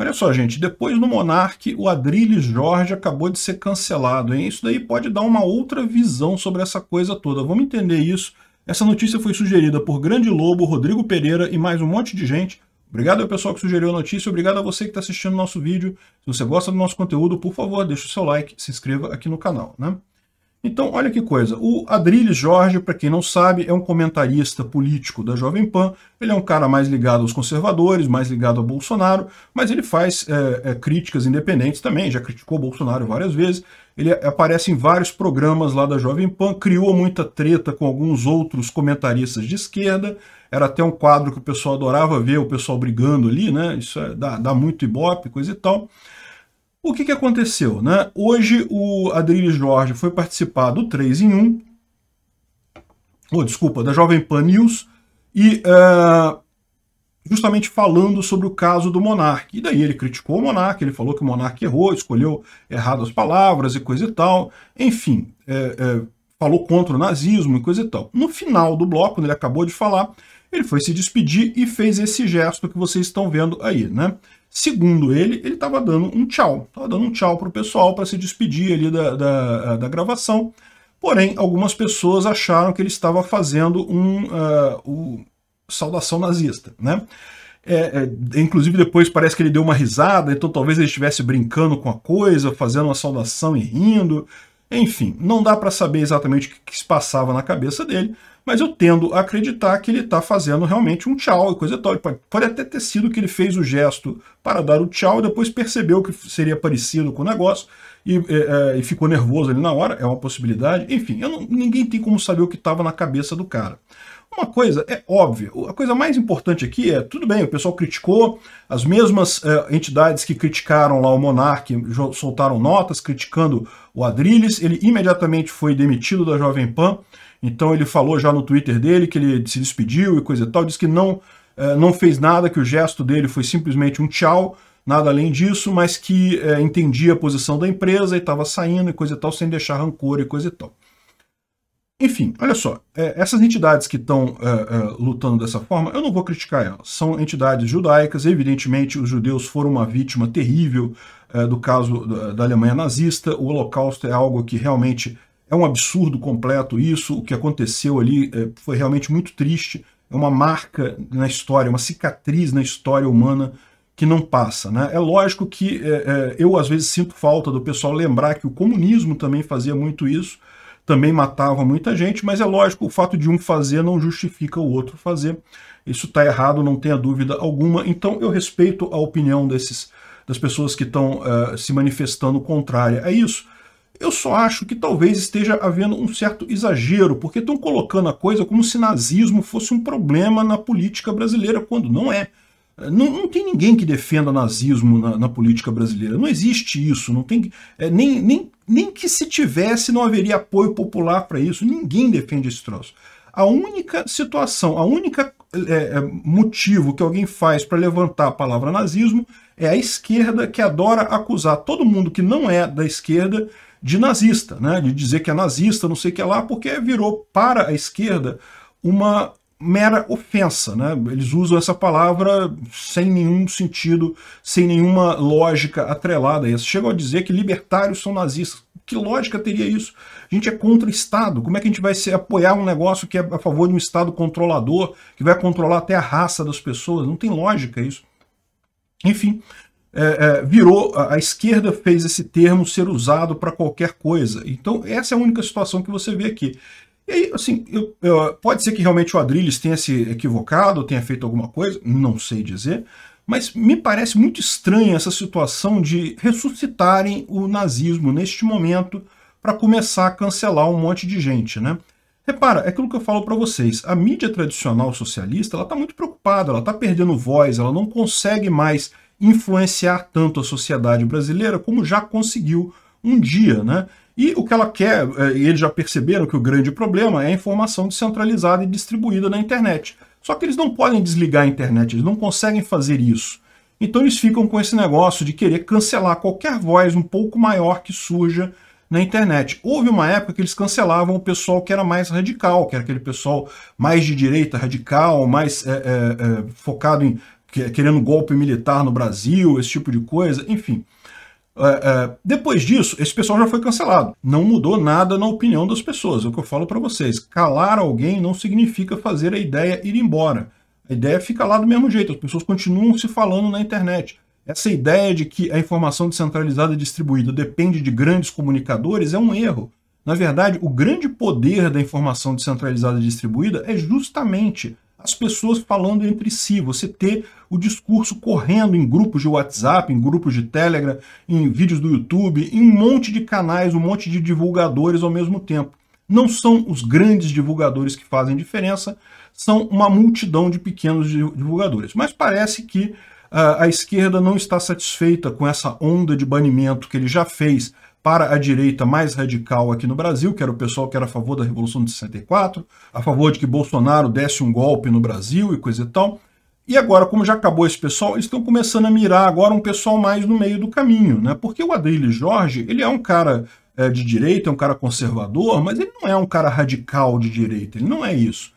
Olha só, gente, depois do Monark, o Adrilles Jorge acabou de ser cancelado, hein? Isso daí pode dar uma outra visão sobre essa coisa toda. Vamos entender isso. Essa notícia foi sugerida por Grande Lobo, Rodrigo Pereira e mais um monte de gente. Obrigado ao pessoal que sugeriu a notícia, obrigado a você que está assistindo nosso vídeo. Se você gosta do nosso conteúdo, por favor, deixe o seu like, se inscreva aqui no canal, né? Então, olha que coisa. O Adrilles Jorge, para quem não sabe, é um comentarista político da Jovem Pan. Ele é um cara mais ligado aos conservadores, mais ligado a Bolsonaro, mas ele faz é, é, críticas independentes também. Já criticou Bolsonaro várias vezes. Ele aparece em vários programas lá da Jovem Pan, criou muita treta com alguns outros comentaristas de esquerda. Era até um quadro que o pessoal adorava ver, o pessoal brigando ali, né? Isso é, dá, dá muito ibope, coisa e tal. O que, que aconteceu? Né? Hoje o Adriles Jorge foi participar do 3 em 1, ou desculpa, da Jovem Pan News, e uh, justamente falando sobre o caso do Monark. E daí ele criticou o Monark, ele falou que o Monark errou, escolheu errado as palavras e coisa e tal. Enfim, é, é, falou contra o nazismo e coisa e tal. No final do bloco, quando ele acabou de falar, ele foi se despedir e fez esse gesto que vocês estão vendo aí, né? Segundo ele, ele estava dando um tchau, estava dando um tchau para o pessoal para se despedir ali da, da, da, gravação. Porém, algumas pessoas acharam que ele estava fazendo um, uh, saudação nazista, né? É, é, inclusive depois parece que ele deu uma risada, então talvez ele estivesse brincando com a coisa, fazendo uma saudação e rindo. Enfim, não dá para saber exatamente o que, que se passava na cabeça dele, mas eu tendo a acreditar que ele está fazendo realmente um tchau e coisa e tal. Pode, pode, até ter sido que ele fez o gesto para dar o tchau e depois percebeu que seria parecido com o negócio e, é, é, e ficou nervoso ali na hora, é uma possibilidade. Enfim, não, ninguém tem como saber o que estava na cabeça do cara. Uma coisa é óbvia, a coisa mais importante aqui é, tudo bem, o pessoal criticou, as mesmas é, entidades que criticaram lá o Monarque soltaram notas criticando o Adrilles, ele imediatamente foi demitido da Jovem Pan, então ele falou já no Twitter dele que ele se despediu e coisa e tal, disse que não, é, não fez nada, que o gesto dele foi simplesmente um tchau, nada além disso, mas que é, entendia a posição da empresa e estava saindo e coisa e tal, sem deixar rancor e coisa e tal. Enfim, olha só, é, essas entidades que estão é, é, lutando dessa forma, eu não vou criticar elas. São entidades judaicas, evidentemente os judeus foram uma vítima terrível é, do caso da Alemanha nazista. O Holocausto é algo que realmente é um absurdo completo. Isso, o que aconteceu ali, é, foi realmente muito triste. É uma marca na história, uma cicatriz na história humana que não passa. Né? É lógico que é, eu às vezes sinto falta do pessoal lembrar que o comunismo também fazia muito isso também matava muita gente, mas é lógico, o fato de um fazer não justifica o outro fazer. Isso está errado, não tenha dúvida alguma. Então eu respeito a opinião desses, das pessoas que estão uh, eh, se manifestando contrária a é isso. Eu só acho que talvez esteja havendo um certo exagero, porque estão colocando a coisa como se nazismo fosse um problema na política brasileira, quando não é. É, não, não, tem ninguém que defenda nazismo na, na, política brasileira. Não existe isso. Não tem, é, nem, nem, nem que se tivesse, não haveria apoio popular para isso. Ninguém defende esse troço. A única situação, a única é, é motivo que alguém faz para levantar a palavra nazismo é a esquerda que adora acusar todo mundo que não é da esquerda de nazista, né? de dizer que é nazista, não sei o que lá, porque virou para a esquerda uma mera ofensa. Né? Eles usam essa palavra sem nenhum sentido, sem nenhuma lógica atrelada a isso. Chegam a dizer que libertários são nazistas. Que lógica teria isso? A gente é contra o Estado. Como é que a gente vai se apoiar um negócio que é a favor de um Estado controlador, que vai controlar até a raça das pessoas? Não tem lógica isso. Enfim, é, é, virou, a, a, esquerda fez esse termo ser usado para qualquer coisa. Então, essa é a única situação que você vê aqui. E aí, assim, eu, eu, pode ser que realmente o Adrilles tenha se equivocado, tenha feito alguma coisa, não sei dizer, mas me parece muito estranha essa situação de ressuscitarem o nazismo neste momento para começar a cancelar um monte de gente, né? Repara, é aquilo que eu falo para vocês, a mídia tradicional socialista ela está muito preocupada, ela está perdendo voz, ela não consegue mais influenciar tanto a sociedade brasileira como já conseguiu um dia, né? E o que ela quer, é, e eles já perceberam que o grande problema é a informação descentralizada e distribuída na internet. Só que eles não podem desligar a internet, eles não conseguem fazer isso. Então eles ficam com esse negócio de querer cancelar qualquer voz um pouco maior que surja na internet. Houve uma época que eles cancelavam o pessoal que era mais radical, que era aquele pessoal mais de direita radical, mais é, é, é, focado em querendo golpe militar no Brasil, esse tipo de coisa, enfim. É, é, depois disso, esse pessoal já foi cancelado. Não mudou nada na opinião das pessoas. É o que eu falo para vocês. Calar alguém não significa fazer a ideia ir embora. A ideia é fica lá do mesmo jeito. As pessoas continuam se falando na internet. Essa ideia de que a informação descentralizada e distribuída depende de grandes comunicadores é um erro. Na verdade, o grande poder da informação descentralizada e distribuída é justamente as pessoas falando entre si, você ter o discurso correndo em grupos de WhatsApp, em grupos de Telegram, em vídeos do YouTube, em um monte de canais, um monte de divulgadores ao mesmo tempo. Não são os grandes divulgadores que fazem diferença, são uma multidão de pequenos divulgadores. Mas parece que uh, a esquerda não está satisfeita com essa onda de banimento que ele já fez para a direita mais radical aqui no Brasil, que era o pessoal que era a favor da Revolução de 64, a favor de que Bolsonaro desse um golpe no Brasil e coisa e tal. E agora, como já acabou esse pessoal, eles estão começando a mirar agora um pessoal mais no meio do caminho, né? Porque o Adriles Jorge, ele é um cara é, de direita, é um cara conservador, mas ele não é um cara radical de direita, ele não é isso.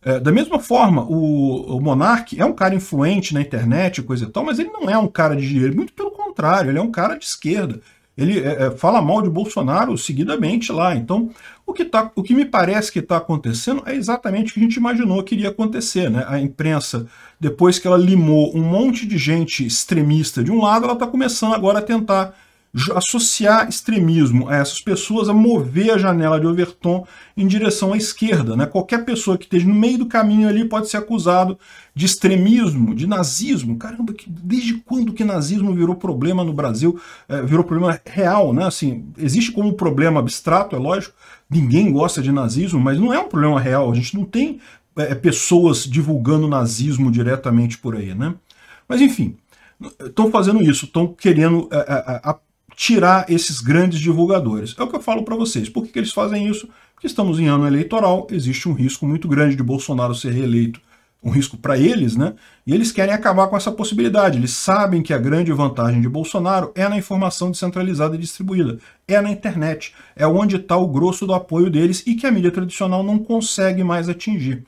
É, da mesma forma, o, o Monark é um cara influente na internet, coisa e tal, mas ele não é um cara de direita, muito pelo contrário, ele é um cara de esquerda. Ele é, é, fala mal de Bolsonaro seguidamente lá. Então, o que, tá, o que me parece que está acontecendo é exatamente o que a gente imaginou que iria acontecer. Né? A imprensa, depois que ela limou um monte de gente extremista de um lado, ela está começando agora a tentar associar extremismo a essas pessoas a mover a janela de Overton em direção à esquerda. Né? Qualquer pessoa que esteja no meio do caminho ali pode ser acusado de extremismo, de nazismo. Caramba, que, desde quando que nazismo virou problema no Brasil? É, virou problema real, né? Assim, existe como problema abstrato, é lógico. Ninguém gosta de nazismo, mas não é um problema real. A gente não tem é, é pessoas divulgando nazismo diretamente por aí, né? Mas enfim, estão fazendo isso, estão querendo é, é tirar esses grandes divulgadores. É o que eu falo para vocês. Por que, que eles fazem isso? Porque estamos em ano eleitoral, existe um risco muito grande de Bolsonaro ser reeleito um risco para eles, né? E eles querem acabar com essa possibilidade. Eles sabem que a grande vantagem de Bolsonaro é na informação descentralizada e distribuída, é na internet, é onde está o grosso do apoio deles e que a mídia tradicional não consegue mais atingir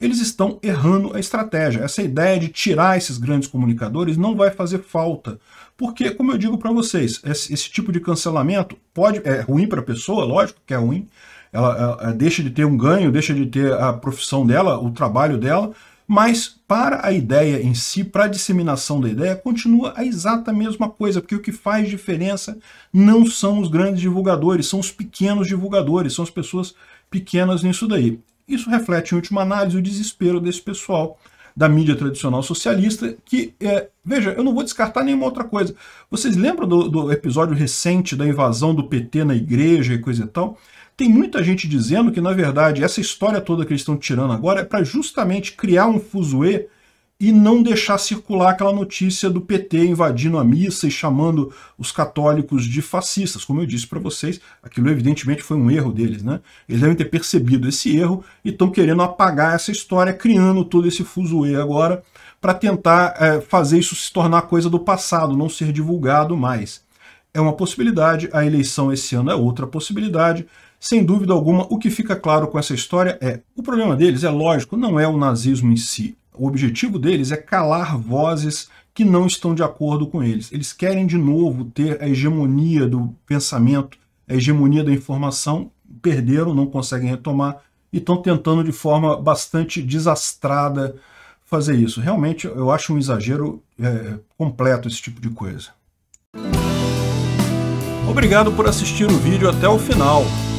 eles estão errando a estratégia. Essa ideia de tirar esses grandes comunicadores não vai fazer falta. Porque, como eu digo para vocês, esse, esse, tipo de cancelamento pode é ruim para a pessoa, lógico que é ruim. Ela, ela, ela deixa de ter um ganho, deixa de ter a profissão dela, o trabalho dela, mas para a ideia em si, para a disseminação da ideia, continua a exata mesma coisa, porque o que faz diferença não são os grandes divulgadores, são os pequenos divulgadores, são as pessoas pequenas nisso daí. Isso reflete, em última análise, o desespero desse pessoal da mídia tradicional socialista, que, é, veja, eu não vou descartar nenhuma outra coisa. Vocês lembram do, do, episódio recente da invasão do PT na igreja e coisa e tal? Tem muita gente dizendo que, na verdade, essa história toda que eles estão tirando agora é para justamente criar um fuzuê e não deixar circular aquela notícia do PT invadindo a missa e chamando os católicos de fascistas. Como eu disse para vocês, aquilo evidentemente foi um erro deles, né? Eles devem ter percebido esse erro e estão querendo apagar essa história, criando todo esse fuzuê agora para tentar é, fazer isso se tornar coisa do passado, não ser divulgado mais. É uma possibilidade, a eleição esse ano é outra possibilidade, sem dúvida alguma, o que fica claro com essa história é o problema deles, é lógico, não é o nazismo em si. O objetivo deles é calar vozes que não estão de acordo com eles. Eles querem de novo ter a hegemonia do pensamento, a hegemonia da informação, perderam, não conseguem retomar e estão tentando de forma bastante desastrada fazer isso. Realmente, eu acho um exagero é, completo esse tipo de coisa. Obrigado por assistir o vídeo até o final.